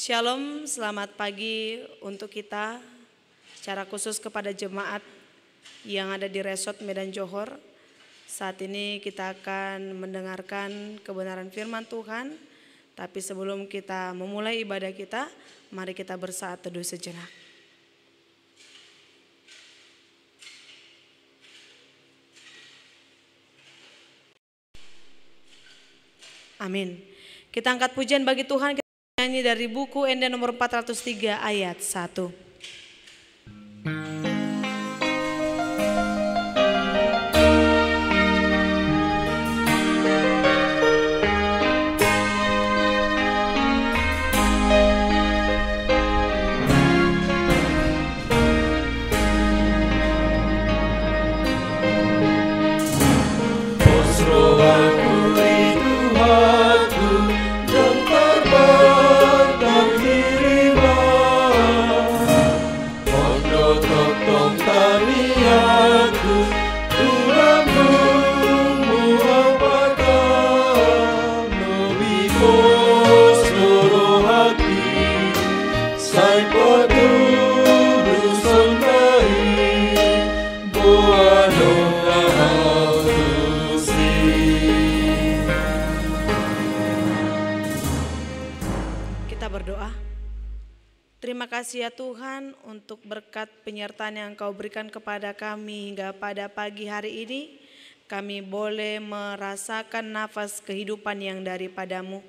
Shalom, selamat pagi untuk kita secara khusus kepada jemaat yang ada di Resort Medan Johor. Saat ini kita akan mendengarkan kebenaran firman Tuhan. Tapi sebelum kita memulai ibadah kita, mari kita bersaat teduh sejenak. Amin. Kita angkat pujian bagi Tuhan. Nyanyi dari buku Enda nomor 403 ayat 1. berdoa. Terima kasih ya Tuhan untuk berkat penyertaan yang Engkau berikan kepada kami hingga pada pagi hari ini. Kami boleh merasakan nafas kehidupan yang daripadamu.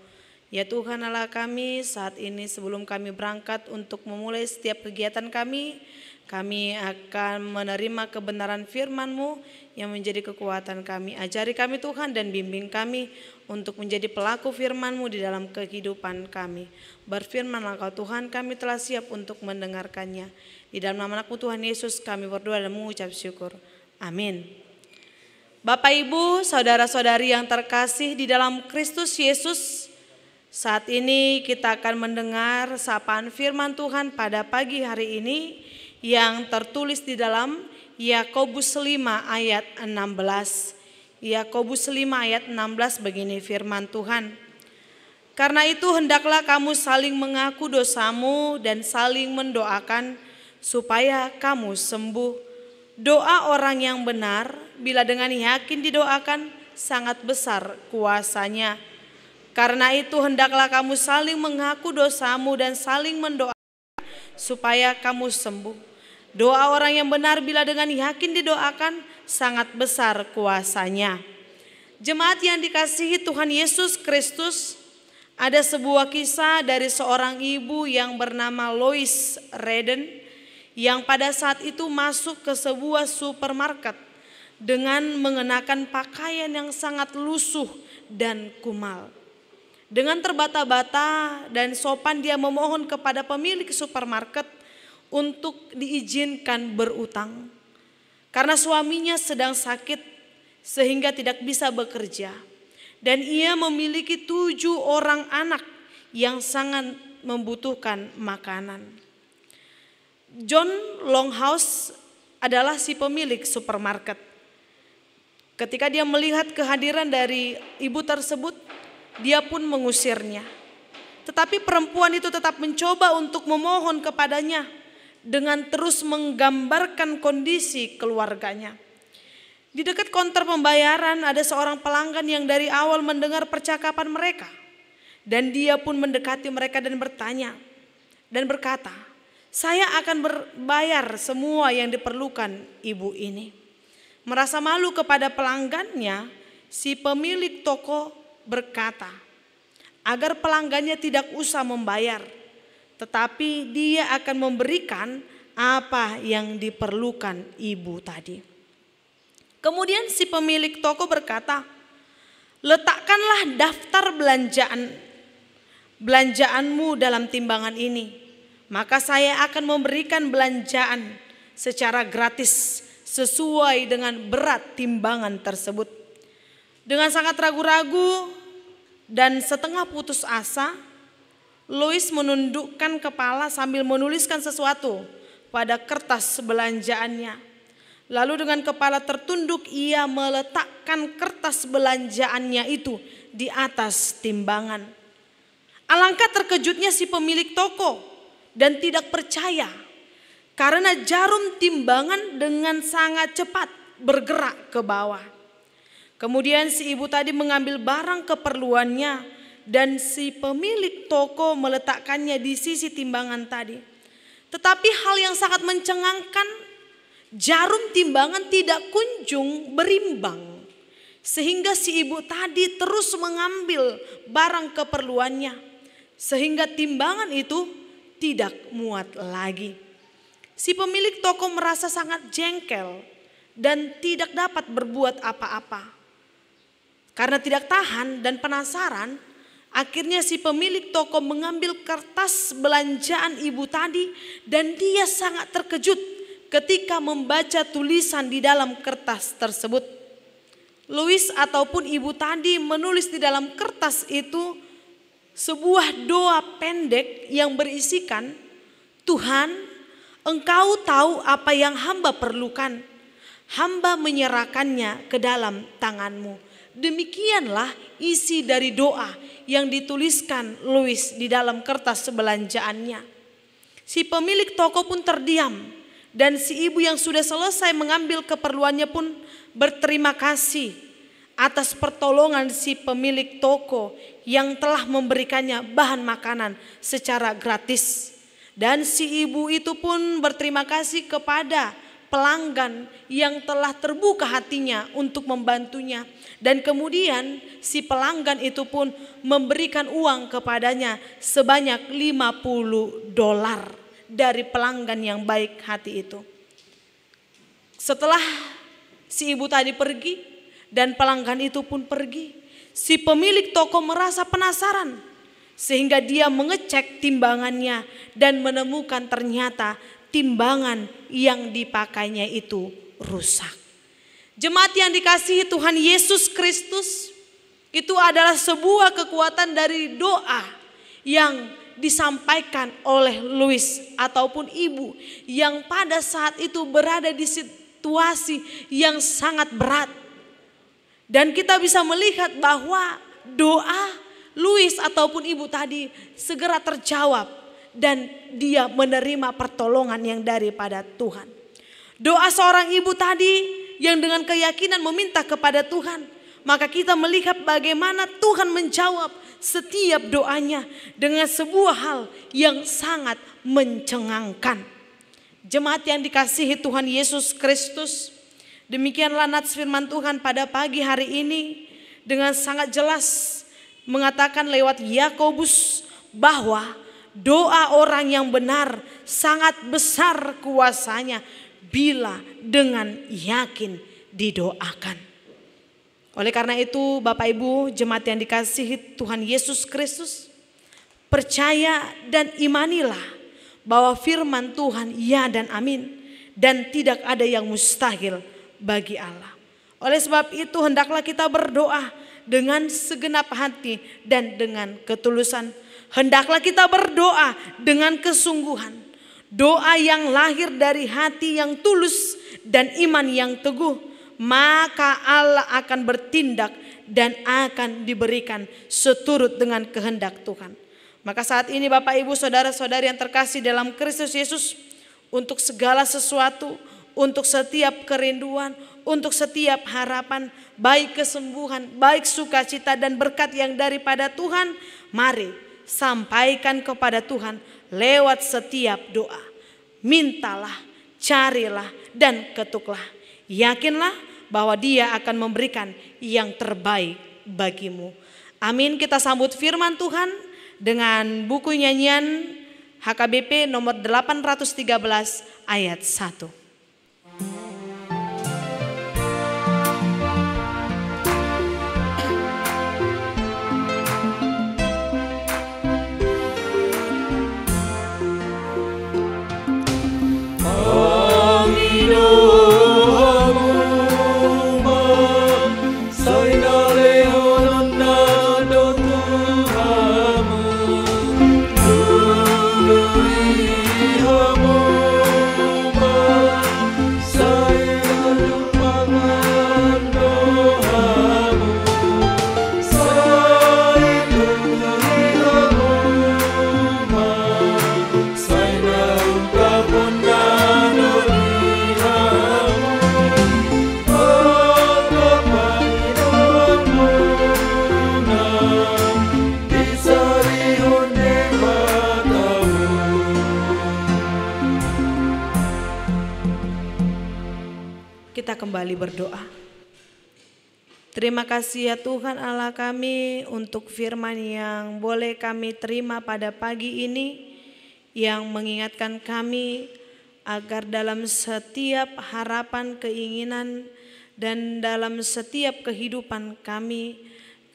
Ya Tuhan Allah kami saat ini sebelum kami berangkat untuk memulai setiap kegiatan kami, kami akan menerima kebenaran firman-Mu yang menjadi kekuatan kami. Ajari kami Tuhan dan bimbing kami untuk menjadi pelaku firman-Mu di dalam kehidupan kami. Berfirmanlah Kau Tuhan, kami telah siap untuk mendengarkannya. Di dalam nama anakmu Tuhan Yesus kami berdoa dan mengucap syukur. Amin. Bapak Ibu, saudara-saudari yang terkasih di dalam Kristus Yesus, saat ini kita akan mendengar sapaan firman Tuhan pada pagi hari ini yang tertulis di dalam Yakobus 5 ayat 16. Yakobus 5 ayat 16 begini firman Tuhan. Karena itu hendaklah kamu saling mengaku dosamu dan saling mendoakan supaya kamu sembuh. Doa orang yang benar bila dengan yakin didoakan sangat besar kuasanya. Karena itu hendaklah kamu saling mengaku dosamu dan saling mendoakan supaya kamu sembuh. Doa orang yang benar bila dengan yakin didoakan sangat besar kuasanya. Jemaat yang dikasihi Tuhan Yesus Kristus, ada sebuah kisah dari seorang ibu yang bernama Lois Redden yang pada saat itu masuk ke sebuah supermarket dengan mengenakan pakaian yang sangat lusuh dan kumal. Dengan terbata-bata dan sopan dia memohon kepada pemilik supermarket untuk diizinkan berutang. Karena suaminya sedang sakit sehingga tidak bisa bekerja. Dan ia memiliki tujuh orang anak yang sangat membutuhkan makanan. John Longhouse adalah si pemilik supermarket. Ketika dia melihat kehadiran dari ibu tersebut, dia pun mengusirnya. Tetapi perempuan itu tetap mencoba untuk memohon kepadanya dengan terus menggambarkan kondisi keluarganya. Di dekat konter pembayaran ada seorang pelanggan yang dari awal mendengar percakapan mereka. Dan dia pun mendekati mereka dan bertanya dan berkata, saya akan berbayar semua yang diperlukan ibu ini. Merasa malu kepada pelanggannya, si pemilik toko berkata, agar pelanggannya tidak usah membayar tetapi dia akan memberikan apa yang diperlukan ibu tadi. Kemudian si pemilik toko berkata, "Letakkanlah daftar belanjaan belanjaanmu dalam timbangan ini, maka saya akan memberikan belanjaan secara gratis sesuai dengan berat timbangan tersebut." Dengan sangat ragu-ragu dan setengah putus asa, Louis menundukkan kepala sambil menuliskan sesuatu pada kertas belanjaannya. Lalu dengan kepala tertunduk ia meletakkan kertas belanjaannya itu di atas timbangan. Alangkah terkejutnya si pemilik toko dan tidak percaya karena jarum timbangan dengan sangat cepat bergerak ke bawah. Kemudian si ibu tadi mengambil barang keperluannya dan si pemilik toko meletakkannya di sisi timbangan tadi. Tetapi hal yang sangat mencengangkan, jarum timbangan tidak kunjung berimbang. Sehingga si ibu tadi terus mengambil barang keperluannya. Sehingga timbangan itu tidak muat lagi. Si pemilik toko merasa sangat jengkel dan tidak dapat berbuat apa-apa. Karena tidak tahan dan penasaran, Akhirnya si pemilik toko mengambil kertas belanjaan ibu tadi dan dia sangat terkejut ketika membaca tulisan di dalam kertas tersebut. Louis ataupun ibu tadi menulis di dalam kertas itu sebuah doa pendek yang berisikan Tuhan engkau tahu apa yang hamba perlukan. Hamba menyerahkannya ke dalam tanganmu. Demikianlah isi dari doa yang dituliskan Louis di dalam kertas belanjaannya. Si pemilik toko pun terdiam dan si ibu yang sudah selesai mengambil keperluannya pun berterima kasih atas pertolongan si pemilik toko yang telah memberikannya bahan makanan secara gratis. Dan si ibu itu pun berterima kasih kepada pelanggan yang telah terbuka hatinya untuk membantunya. Dan kemudian si pelanggan itu pun memberikan uang kepadanya sebanyak 50 dolar dari pelanggan yang baik hati itu. Setelah si ibu tadi pergi dan pelanggan itu pun pergi, si pemilik toko merasa penasaran sehingga dia mengecek timbangannya dan menemukan ternyata timbangan yang dipakainya itu rusak. Jemaat yang dikasihi Tuhan Yesus Kristus itu adalah sebuah kekuatan dari doa yang disampaikan oleh Louis ataupun ibu yang pada saat itu berada di situasi yang sangat berat. Dan kita bisa melihat bahwa doa Louis ataupun ibu tadi segera terjawab dan dia menerima pertolongan yang daripada Tuhan. Doa seorang ibu tadi yang dengan keyakinan meminta kepada Tuhan, maka kita melihat bagaimana Tuhan menjawab setiap doanya dengan sebuah hal yang sangat mencengangkan. Jemaat yang dikasihi Tuhan Yesus Kristus, demikianlah nats firman Tuhan pada pagi hari ini dengan sangat jelas mengatakan lewat Yakobus bahwa doa orang yang benar sangat besar kuasanya bila dengan yakin didoakan. Oleh karena itu Bapak Ibu jemaat yang dikasihi Tuhan Yesus Kristus percaya dan imanilah bahwa firman Tuhan ya dan amin dan tidak ada yang mustahil bagi Allah. Oleh sebab itu hendaklah kita berdoa dengan segenap hati dan dengan ketulusan Hendaklah kita berdoa dengan kesungguhan. Doa yang lahir dari hati yang tulus dan iman yang teguh. Maka Allah akan bertindak dan akan diberikan seturut dengan kehendak Tuhan. Maka saat ini Bapak Ibu Saudara-saudari yang terkasih dalam Kristus Yesus. Untuk segala sesuatu, untuk setiap kerinduan, untuk setiap harapan, baik kesembuhan, baik sukacita dan berkat yang daripada Tuhan, mari sampaikan kepada Tuhan lewat setiap doa. Mintalah, carilah, dan ketuklah. Yakinlah bahwa Dia akan memberikan yang terbaik bagimu. Amin. Kita sambut firman Tuhan dengan buku nyanyian HKBP nomor 813 ayat 1. Kita kembali berdoa. Terima kasih ya Tuhan Allah kami untuk firman yang boleh kami terima pada pagi ini yang mengingatkan kami agar dalam setiap harapan keinginan dan dalam setiap kehidupan kami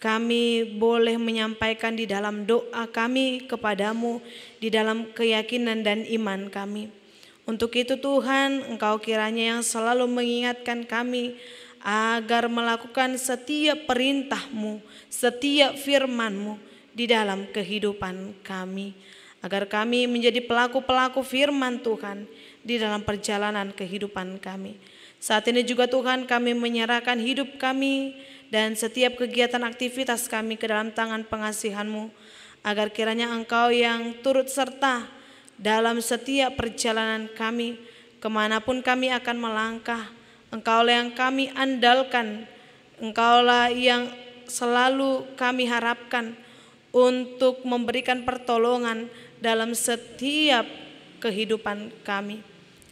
kami boleh menyampaikan di dalam doa kami kepadamu di dalam keyakinan dan iman kami. Untuk itu Tuhan, Engkau kiranya yang selalu mengingatkan kami agar melakukan setiap perintahMu, setiap FirmanMu di dalam kehidupan kami. Agar kami menjadi pelaku-pelaku firman Tuhan di dalam perjalanan kehidupan kami. Saat ini juga Tuhan kami menyerahkan hidup kami dan setiap kegiatan aktivitas kami ke dalam tangan pengasihanMu, agar kiranya Engkau yang turut serta dalam setiap perjalanan kami, kemanapun kami akan melangkah, Engkaulah yang kami andalkan, Engkaulah yang selalu kami harapkan untuk memberikan pertolongan dalam setiap kehidupan kami.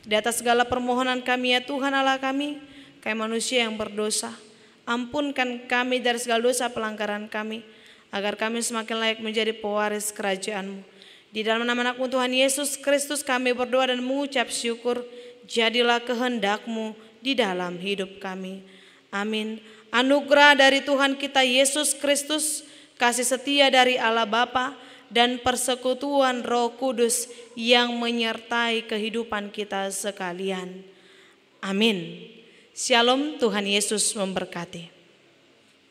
Di atas segala permohonan kami ya Tuhan Allah kami, kami manusia yang berdosa, ampunkan kami dari segala dosa pelanggaran kami, agar kami semakin layak menjadi pewaris kerajaanmu. Di dalam nama-Mu Tuhan Yesus Kristus kami berdoa dan mengucap syukur. Jadilah kehendakmu di dalam hidup kami. Amin. Anugerah dari Tuhan kita Yesus Kristus, kasih setia dari Allah Bapa dan persekutuan Roh Kudus yang menyertai kehidupan kita sekalian. Amin. Shalom, Tuhan Yesus memberkati.